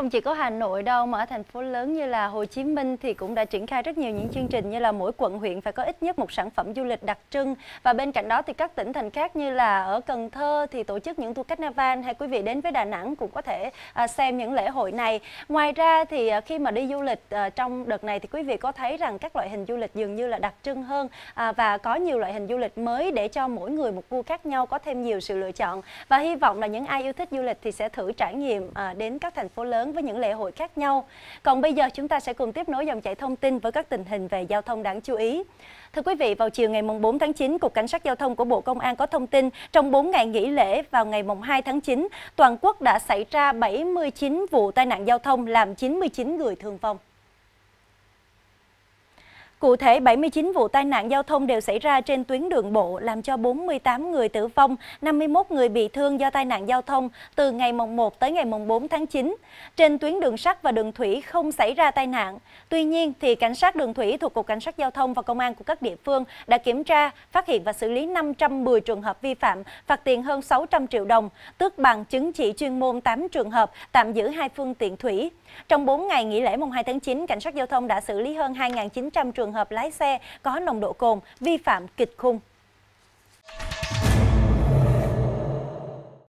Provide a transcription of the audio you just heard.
Không chỉ có Hà Nội đâu mà ở thành phố lớn như là Hồ Chí Minh thì cũng đã triển khai rất nhiều những chương trình như là mỗi quận huyện phải có ít nhất một sản phẩm du lịch đặc trưng và bên cạnh đó thì các tỉnh thành khác như là ở Cần Thơ thì tổ chức những tour carnival hay quý vị đến với Đà Nẵng cũng có thể à, xem những lễ hội này. Ngoài ra thì à, khi mà đi du lịch à, trong đợt này thì quý vị có thấy rằng các loại hình du lịch dường như là đặc trưng hơn và có nhiều loại hình du lịch mới để cho mỗi người một gu khác nhau có thêm nhiều sự lựa chọn và hy vọng là những ai yêu thích du lịch thì sẽ thử trải nghiệm đến các thành phố lớn với những lễ hội khác nhau. Còn bây giờ chúng ta sẽ cùng tiếp nối dòng chảy thông tin với các tình hình về giao thông đáng chú ý. Thưa quý vị, vào chiều ngày 4 tháng 9, Cục Cảnh sát Giao thông của Bộ Công an có thông tin trong 4 ngày nghỉ lễ vào ngày 2 tháng 9, toàn quốc đã xảy ra 79 vụ tai nạn giao thông làm 99 người thương vong. Cụ thể, 79 vụ tai nạn giao thông đều xảy ra trên tuyến đường bộ, làm cho 48 người tử vong, 51 người bị thương do tai nạn giao thông từ ngày mùng 1 tới ngày mùng 4 tháng 9. Trên tuyến đường sắt và đường thủy không xảy ra tai nạn. Tuy nhiên, thì cảnh sát đường thủy thuộc Cục Cảnh sát Giao thông và Công an của các địa phương đã kiểm tra, phát hiện và xử lý 510 trường hợp vi phạm, phạt tiền hơn 600 triệu đồng, tước bằng chứng chỉ chuyên môn 8 trường hợp, tạm giữ hai phương tiện thủy. Trong 4 ngày nghỉ lễ mùng 2 tháng 9, Cảnh sát Giao thông đã xử lý hơn 2.900 trường trường hợp lái xe có nồng độ cồn vi phạm kịch khung